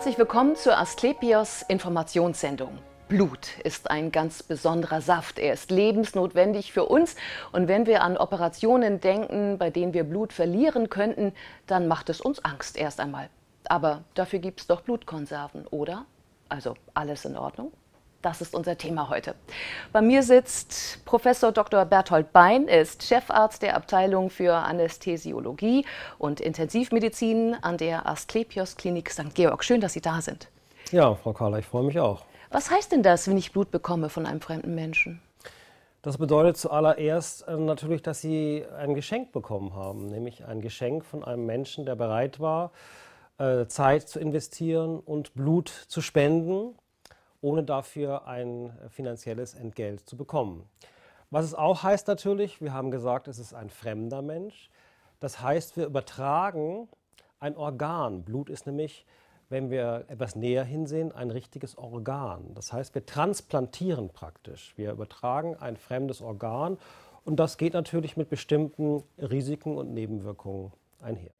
Herzlich willkommen zur Asklepios Informationssendung. Blut ist ein ganz besonderer Saft. Er ist lebensnotwendig für uns. Und wenn wir an Operationen denken, bei denen wir Blut verlieren könnten, dann macht es uns Angst erst einmal. Aber dafür gibt es doch Blutkonserven, oder? Also alles in Ordnung? Das ist unser Thema heute. Bei mir sitzt Professor Dr. Berthold Bein, ist Chefarzt der Abteilung für Anästhesiologie und Intensivmedizin an der Asklepios Klinik St. Georg. Schön, dass Sie da sind. Ja, Frau Karla, ich freue mich auch. Was heißt denn das, wenn ich Blut bekomme von einem fremden Menschen? Das bedeutet zuallererst ähm, natürlich, dass Sie ein Geschenk bekommen haben, nämlich ein Geschenk von einem Menschen, der bereit war, äh, Zeit zu investieren und Blut zu spenden ohne dafür ein äh, finanzielles Entgelt zu bekommen. Was es auch heißt natürlich, wir haben gesagt, es ist ein fremder Mensch. Das heißt, wir übertragen ein Organ. Blut ist nämlich, wenn wir etwas näher hinsehen, ein richtiges Organ. Das heißt, wir transplantieren praktisch. Wir übertragen ein fremdes Organ und das geht natürlich mit bestimmten Risiken und Nebenwirkungen einher.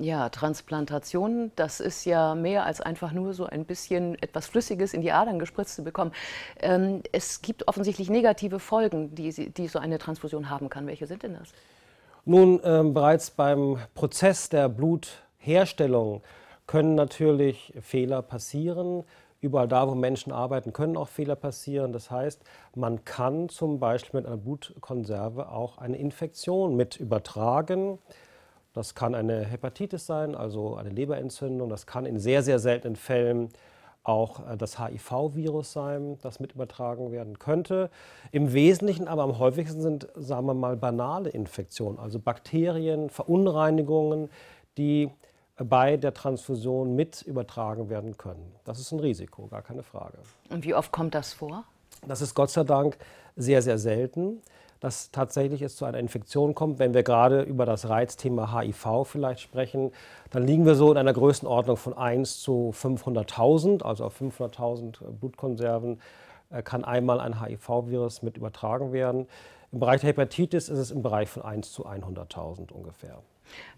Ja, Transplantation, das ist ja mehr als einfach nur so ein bisschen etwas Flüssiges in die Adern gespritzt zu bekommen. Ähm, es gibt offensichtlich negative Folgen, die, die so eine Transfusion haben kann. Welche sind denn das? Nun, ähm, bereits beim Prozess der Blutherstellung können natürlich Fehler passieren. Überall da, wo Menschen arbeiten, können auch Fehler passieren. Das heißt, man kann zum Beispiel mit einer Blutkonserve auch eine Infektion mit übertragen. Das kann eine Hepatitis sein, also eine Leberentzündung. Das kann in sehr, sehr seltenen Fällen auch äh, das HIV-Virus sein, das mit übertragen werden könnte. Im Wesentlichen aber am häufigsten sind, sagen wir mal, banale Infektionen, also Bakterien, Verunreinigungen, die bei der Transfusion mit übertragen werden können. Das ist ein Risiko, gar keine Frage. Und wie oft kommt das vor? Das ist Gott sei Dank sehr, sehr selten dass tatsächlich es zu einer Infektion kommt. Wenn wir gerade über das Reizthema HIV vielleicht sprechen, dann liegen wir so in einer Größenordnung von 1 zu 500.000, also auf 500.000 äh, Blutkonserven äh, kann einmal ein HIV-Virus mit übertragen werden. Im Bereich der Hepatitis ist es im Bereich von 1 zu 100.000 ungefähr.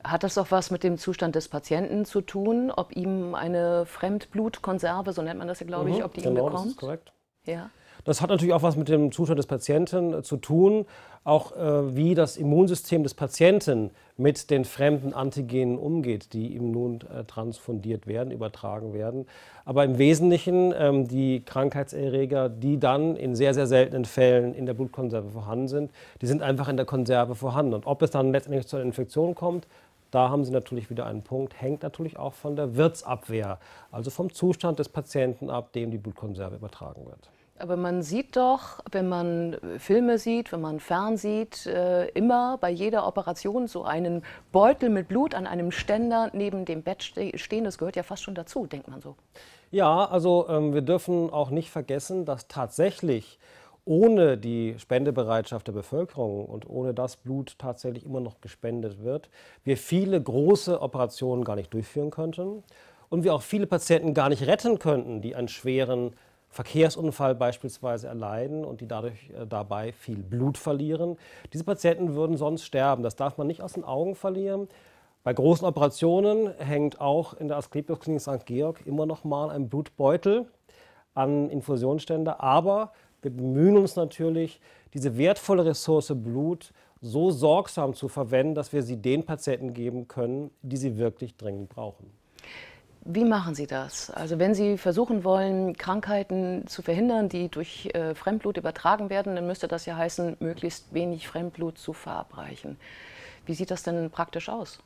Hat das auch was mit dem Zustand des Patienten zu tun, ob ihm eine Fremdblutkonserve, so nennt man das ja, glaube mhm, ich, ob die genau, ihm bekommt? Das ist korrekt. Ja. Das hat natürlich auch was mit dem Zustand des Patienten äh, zu tun, auch äh, wie das Immunsystem des Patienten mit den fremden Antigenen umgeht, die ihm nun äh, transfundiert werden, übertragen werden. Aber im Wesentlichen ähm, die Krankheitserreger, die dann in sehr, sehr seltenen Fällen in der Blutkonserve vorhanden sind, die sind einfach in der Konserve vorhanden. Und ob es dann letztendlich zu einer Infektion kommt, da haben Sie natürlich wieder einen Punkt, hängt natürlich auch von der Wirtsabwehr, also vom Zustand des Patienten ab, dem die Blutkonserve übertragen wird. Aber man sieht doch, wenn man äh, Filme sieht, wenn man Fern sieht, äh, immer bei jeder Operation so einen Beutel mit Blut an einem Ständer neben dem Bett stehen. Das gehört ja fast schon dazu, denkt man so. Ja, also ähm, wir dürfen auch nicht vergessen, dass tatsächlich ohne die Spendebereitschaft der Bevölkerung und ohne das Blut tatsächlich immer noch gespendet wird, wir viele große Operationen gar nicht durchführen könnten und wir auch viele Patienten gar nicht retten könnten, die an schweren Verkehrsunfall beispielsweise erleiden und die dadurch äh, dabei viel Blut verlieren. Diese Patienten würden sonst sterben. Das darf man nicht aus den Augen verlieren. Bei großen Operationen hängt auch in der Asklepios-Klinik St. Georg immer noch mal ein Blutbeutel an Infusionsständer. Aber wir bemühen uns natürlich, diese wertvolle Ressource Blut so sorgsam zu verwenden, dass wir sie den Patienten geben können, die sie wirklich dringend brauchen. Wie machen Sie das? Also wenn Sie versuchen wollen, Krankheiten zu verhindern, die durch äh, Fremdblut übertragen werden, dann müsste das ja heißen, möglichst wenig Fremdblut zu verabreichen. Wie sieht das denn praktisch aus?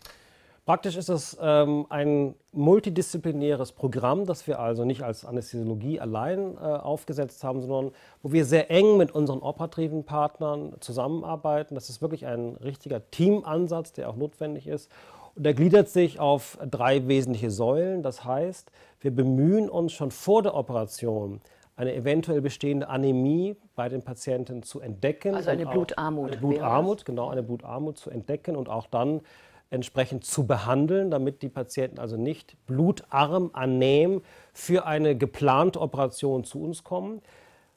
Praktisch ist es ähm, ein multidisziplinäres Programm, das wir also nicht als Anästhesiologie allein äh, aufgesetzt haben, sondern wo wir sehr eng mit unseren operativen Partnern zusammenarbeiten. Das ist wirklich ein richtiger Teamansatz, der auch notwendig ist. Und er gliedert sich auf drei wesentliche Säulen. Das heißt, wir bemühen uns schon vor der Operation, eine eventuell bestehende Anämie bei den Patienten zu entdecken. Also eine Blutarmut. Eine Blutarmut, genau, eine Blutarmut zu entdecken und auch dann entsprechend zu behandeln, damit die Patienten also nicht blutarm annehmen für eine geplante Operation zu uns kommen.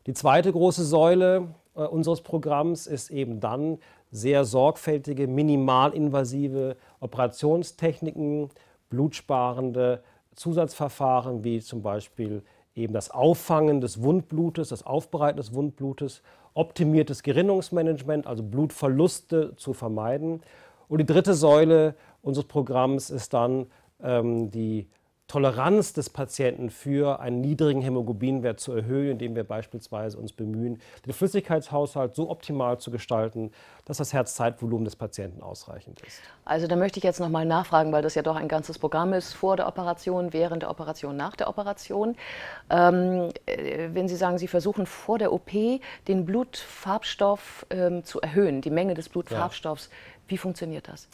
Die zweite große Säule äh, unseres Programms ist eben dann sehr sorgfältige, minimalinvasive Operationstechniken, blutsparende Zusatzverfahren wie zum Beispiel eben das Auffangen des Wundblutes, das Aufbereiten des Wundblutes, optimiertes Gerinnungsmanagement, also Blutverluste zu vermeiden. Und die dritte Säule unseres Programms ist dann ähm, die Toleranz des Patienten für einen niedrigen Hämoglobinwert zu erhöhen, indem wir beispielsweise uns bemühen, den Flüssigkeitshaushalt so optimal zu gestalten, dass das Herzzeitvolumen des Patienten ausreichend ist. Also da möchte ich jetzt nochmal nachfragen, weil das ja doch ein ganzes Programm ist, vor der Operation, während der Operation, nach der Operation. Ähm, äh, wenn Sie sagen, Sie versuchen vor der OP den Blutfarbstoff ähm, zu erhöhen, die Menge des Blutfarbstoffs, ja. wie funktioniert das?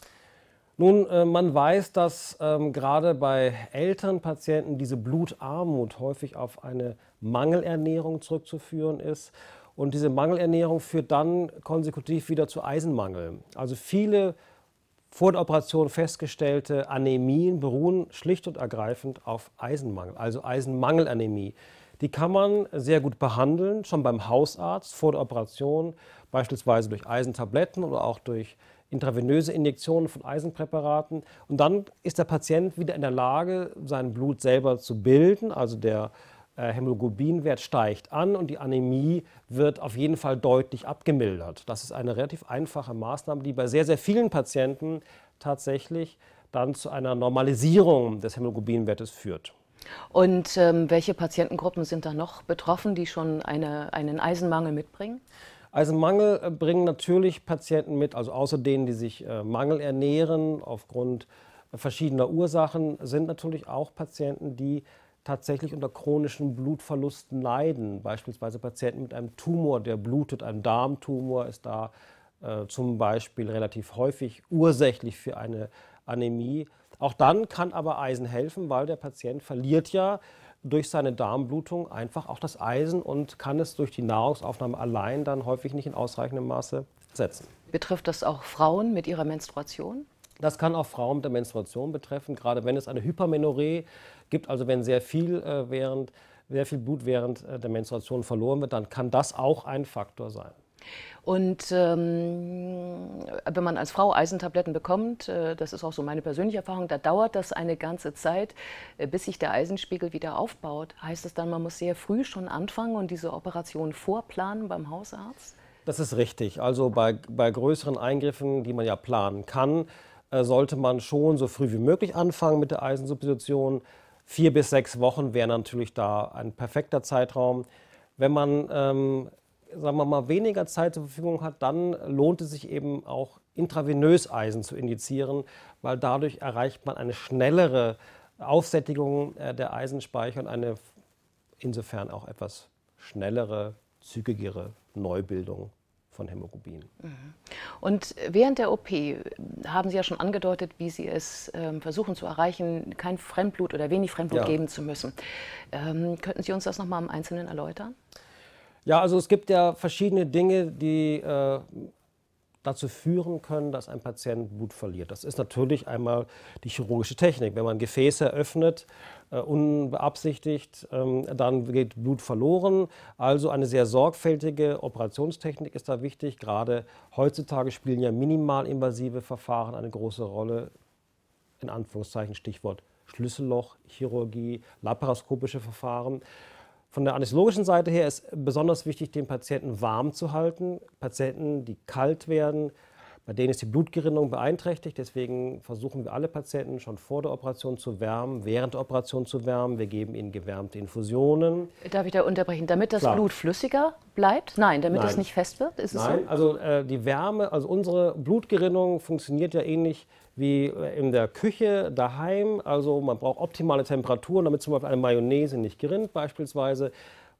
Nun, äh, man weiß, dass ähm, gerade bei älteren Patienten diese Blutarmut häufig auf eine Mangelernährung zurückzuführen ist. Und diese Mangelernährung führt dann konsekutiv wieder zu Eisenmangel. Also viele vor der Operation festgestellte Anämien beruhen schlicht und ergreifend auf Eisenmangel, also Eisenmangelanämie. Die kann man sehr gut behandeln, schon beim Hausarzt vor der Operation, beispielsweise durch Eisentabletten oder auch durch intravenöse Injektionen von Eisenpräparaten. Und dann ist der Patient wieder in der Lage, sein Blut selber zu bilden. Also der äh, Hämoglobinwert steigt an und die Anämie wird auf jeden Fall deutlich abgemildert. Das ist eine relativ einfache Maßnahme, die bei sehr, sehr vielen Patienten tatsächlich dann zu einer Normalisierung des Hämoglobinwertes führt. Und ähm, welche Patientengruppen sind da noch betroffen, die schon eine, einen Eisenmangel mitbringen? Eisenmangel also äh, bringen natürlich Patienten mit, also außer denen, die sich äh, Mangel ernähren aufgrund verschiedener Ursachen, sind natürlich auch Patienten, die tatsächlich unter chronischen Blutverlusten leiden. Beispielsweise Patienten mit einem Tumor, der blutet, ein Darmtumor ist da äh, zum Beispiel relativ häufig ursächlich für eine Anämie. Auch dann kann aber Eisen helfen, weil der Patient verliert ja durch seine Darmblutung einfach auch das Eisen und kann es durch die Nahrungsaufnahme allein dann häufig nicht in ausreichendem Maße setzen. Betrifft das auch Frauen mit ihrer Menstruation? Das kann auch Frauen mit der Menstruation betreffen, gerade wenn es eine Hypermenorrhee gibt, also wenn sehr viel, äh, während, sehr viel Blut während äh, der Menstruation verloren wird, dann kann das auch ein Faktor sein. Und ähm, wenn man als Frau Eisentabletten bekommt, äh, das ist auch so meine persönliche Erfahrung, da dauert das eine ganze Zeit, äh, bis sich der Eisenspiegel wieder aufbaut. Heißt es dann, man muss sehr früh schon anfangen und diese Operation vorplanen beim Hausarzt? Das ist richtig. Also bei, bei größeren Eingriffen, die man ja planen kann, äh, sollte man schon so früh wie möglich anfangen mit der Eisensubstitution. Vier bis sechs Wochen wäre natürlich da ein perfekter Zeitraum. Wenn man ähm, sagen wir mal, weniger Zeit zur Verfügung hat, dann lohnt es sich eben auch intravenös Eisen zu injizieren, weil dadurch erreicht man eine schnellere Aufsättigung äh, der Eisenspeicher und eine insofern auch etwas schnellere, zügigere Neubildung von Hämoglobin. Mhm. Und während der OP haben Sie ja schon angedeutet, wie Sie es ähm, versuchen zu erreichen, kein Fremdblut oder wenig Fremdblut ja. geben zu müssen. Ähm, könnten Sie uns das nochmal im Einzelnen erläutern? Ja, also es gibt ja verschiedene Dinge, die äh, dazu führen können, dass ein Patient Blut verliert. Das ist natürlich einmal die chirurgische Technik. Wenn man Gefäße öffnet, äh, unbeabsichtigt, ähm, dann geht Blut verloren. Also eine sehr sorgfältige Operationstechnik ist da wichtig. Gerade heutzutage spielen ja minimalinvasive Verfahren eine große Rolle. In Anführungszeichen Stichwort Schlüssellochchirurgie, laparoskopische Verfahren. Von der anästhetologischen Seite her ist besonders wichtig, den Patienten warm zu halten. Patienten, die kalt werden, bei denen ist die Blutgerinnung beeinträchtigt, deswegen versuchen wir alle Patienten schon vor der Operation zu wärmen, während der Operation zu wärmen. Wir geben ihnen gewärmte Infusionen. Darf ich da unterbrechen? Damit das Klar. Blut flüssiger bleibt? Nein, damit Nein. es nicht fest wird? Ist Nein, so? also äh, die Wärme, also unsere Blutgerinnung funktioniert ja ähnlich wie äh, in der Küche daheim. Also man braucht optimale Temperaturen, damit zum Beispiel eine Mayonnaise nicht gerinnt beispielsweise.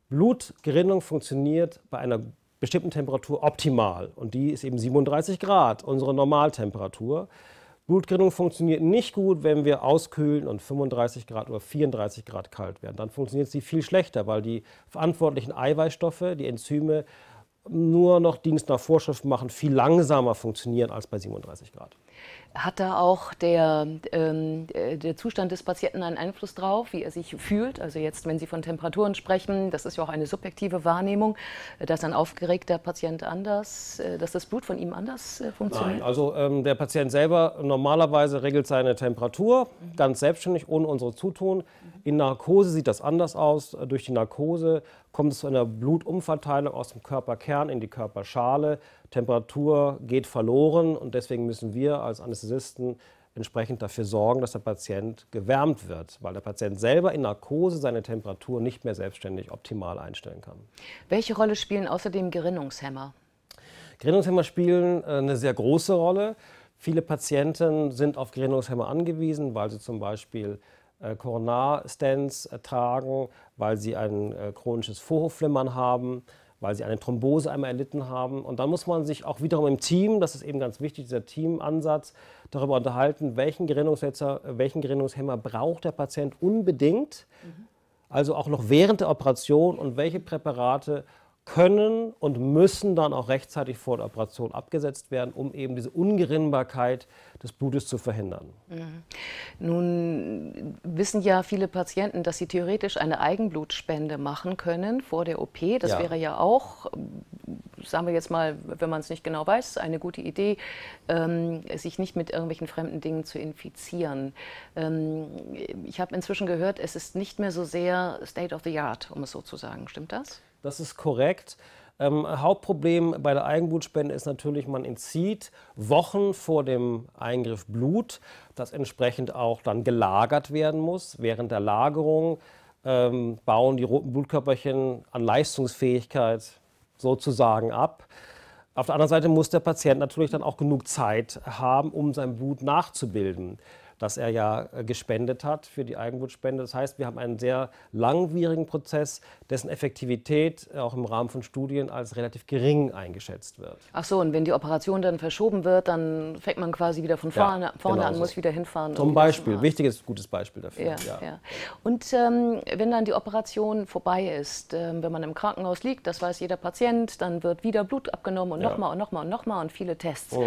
Blutgerinnung funktioniert bei einer bestimmten Temperatur optimal. Und die ist eben 37 Grad, unsere Normaltemperatur. Blutgerinnung funktioniert nicht gut, wenn wir auskühlen und 35 Grad oder 34 Grad kalt werden. Dann funktioniert sie viel schlechter, weil die verantwortlichen Eiweißstoffe, die Enzyme, nur noch Dienst nach Vorschrift machen, viel langsamer funktionieren als bei 37 Grad hat da auch der, ähm, äh, der Zustand des Patienten einen Einfluss drauf, wie er sich fühlt? Also jetzt, wenn Sie von Temperaturen sprechen, das ist ja auch eine subjektive Wahrnehmung, äh, dass ein aufgeregter Patient anders, äh, dass das Blut von ihm anders funktioniert? Nein, also ähm, der Patient selber normalerweise regelt seine Temperatur mhm. ganz selbstständig, ohne unsere Zutun. Mhm. In Narkose sieht das anders aus. Durch die Narkose kommt es zu einer Blutumverteilung aus dem Körperkern in die Körperschale. Temperatur geht verloren und deswegen müssen wir als Anästhesisten entsprechend dafür sorgen, dass der Patient gewärmt wird, weil der Patient selber in Narkose seine Temperatur nicht mehr selbstständig optimal einstellen kann. Welche Rolle spielen außerdem Gerinnungshemmer? Gerinnungshemmer spielen äh, eine sehr große Rolle. Viele Patienten sind auf Gerinnungshemmer angewiesen, weil sie zum Beispiel äh, coronar Koronarstents tragen, weil sie ein äh, chronisches Vorhofflimmern haben weil sie eine Thrombose einmal erlitten haben. Und dann muss man sich auch wiederum im Team, das ist eben ganz wichtig, dieser Teamansatz, darüber unterhalten, welchen Gerinnungssetzer, welchen Gerinnungshemmer braucht der Patient unbedingt, mhm. also auch noch während der Operation und welche Präparate können und müssen dann auch rechtzeitig vor der Operation abgesetzt werden, um eben diese Ungerinnbarkeit des Blutes zu verhindern. Mhm. Nun wissen ja viele Patienten, dass sie theoretisch eine Eigenblutspende machen können vor der OP. Das ja. wäre ja auch, sagen wir jetzt mal, wenn man es nicht genau weiß, eine gute Idee, ähm, sich nicht mit irgendwelchen fremden Dingen zu infizieren. Ähm, ich habe inzwischen gehört, es ist nicht mehr so sehr State of the Art, um es so zu sagen. Stimmt das? Das ist korrekt. Ähm, Hauptproblem bei der Eigenblutspende ist natürlich, man entzieht Wochen vor dem Eingriff Blut, das entsprechend auch dann gelagert werden muss. Während der Lagerung ähm, bauen die roten Blutkörperchen an Leistungsfähigkeit sozusagen ab. Auf der anderen Seite muss der Patient natürlich dann auch genug Zeit haben, um sein Blut nachzubilden das er ja äh, gespendet hat für die Eigenblutspende. Das heißt, wir haben einen sehr langwierigen Prozess, dessen Effektivität äh, auch im Rahmen von Studien als relativ gering eingeschätzt wird. Ach so, und wenn die Operation dann verschoben wird, dann fängt man quasi wieder von vorne, ja, vorne genau an, so. muss wieder hinfahren. Zum Beispiel, wichtiges, gutes Beispiel dafür. Ja, ja. Und ähm, wenn dann die Operation vorbei ist, äh, wenn man im Krankenhaus liegt, das weiß jeder Patient, dann wird wieder Blut abgenommen und nochmal und nochmal und nochmal und viele Tests. Mhm.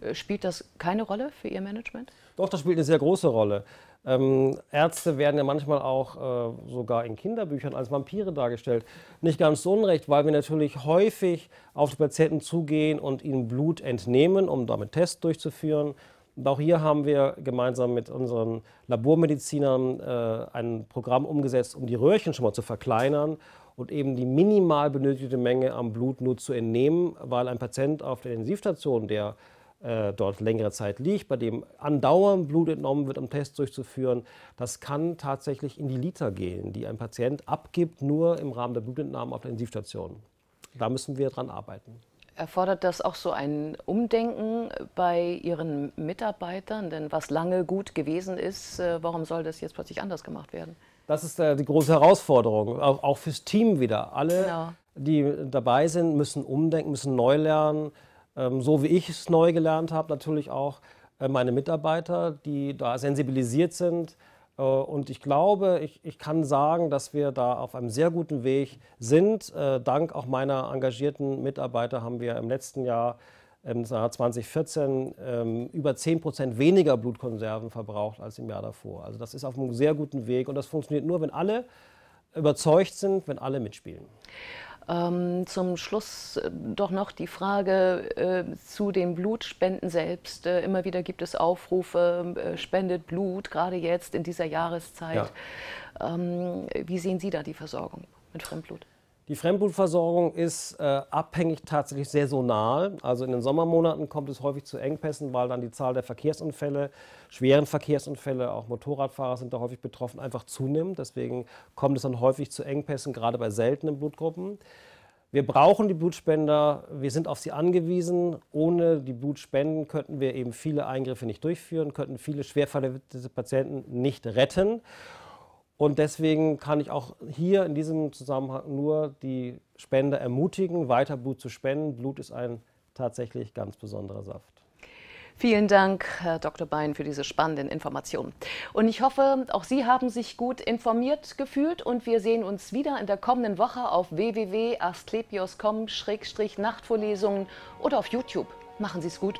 Äh, spielt das keine Rolle für Ihr Management? Doch, das spielt eine sehr große Rolle. Ähm, Ärzte werden ja manchmal auch äh, sogar in Kinderbüchern als Vampire dargestellt. Nicht ganz unrecht, weil wir natürlich häufig auf die Patienten zugehen und ihnen Blut entnehmen, um damit Tests durchzuführen. Und auch hier haben wir gemeinsam mit unseren Labormedizinern äh, ein Programm umgesetzt, um die Röhrchen schon mal zu verkleinern und eben die minimal benötigte Menge an Blut nur zu entnehmen, weil ein Patient auf der Intensivstation, der äh, dort längere Zeit liegt, bei dem andauernd Blut entnommen wird, um Tests durchzuführen, das kann tatsächlich in die Liter gehen, die ein Patient abgibt, nur im Rahmen der Blutentnahme auf der Intensivstation. Da müssen wir dran arbeiten. Erfordert das auch so ein Umdenken bei Ihren Mitarbeitern? Denn was lange gut gewesen ist, äh, warum soll das jetzt plötzlich anders gemacht werden? Das ist äh, die große Herausforderung, auch fürs Team wieder. Alle, genau. die dabei sind, müssen umdenken, müssen neu lernen, ähm, so wie ich es neu gelernt habe, natürlich auch äh, meine Mitarbeiter, die da sensibilisiert sind. Äh, und ich glaube, ich, ich kann sagen, dass wir da auf einem sehr guten Weg sind. Äh, dank auch meiner engagierten Mitarbeiter haben wir im letzten Jahr, im Jahr 2014, ähm, über 10 Prozent weniger Blutkonserven verbraucht als im Jahr davor. Also das ist auf einem sehr guten Weg und das funktioniert nur, wenn alle überzeugt sind, wenn alle mitspielen. Ähm, zum Schluss äh, doch noch die Frage äh, zu den Blutspenden selbst. Äh, immer wieder gibt es Aufrufe, äh, spendet Blut, gerade jetzt in dieser Jahreszeit. Ja. Ähm, wie sehen Sie da die Versorgung mit Fremdblut? Die Fremdblutversorgung ist äh, abhängig tatsächlich saisonal. Also in den Sommermonaten kommt es häufig zu Engpässen, weil dann die Zahl der Verkehrsunfälle, schweren Verkehrsunfälle, auch Motorradfahrer sind da häufig betroffen, einfach zunimmt. Deswegen kommt es dann häufig zu Engpässen, gerade bei seltenen Blutgruppen. Wir brauchen die Blutspender, wir sind auf sie angewiesen. Ohne die Blutspenden könnten wir eben viele Eingriffe nicht durchführen, könnten viele schwer verletzte Patienten nicht retten. Und deswegen kann ich auch hier in diesem Zusammenhang nur die Spender ermutigen, weiter Blut zu spenden. Blut ist ein tatsächlich ganz besonderer Saft. Vielen Dank, Herr Dr. Bein, für diese spannenden Informationen. Und ich hoffe, auch Sie haben sich gut informiert gefühlt und wir sehen uns wieder in der kommenden Woche auf www.asklepios.com-nachtvorlesungen oder auf YouTube. Machen Sie es gut.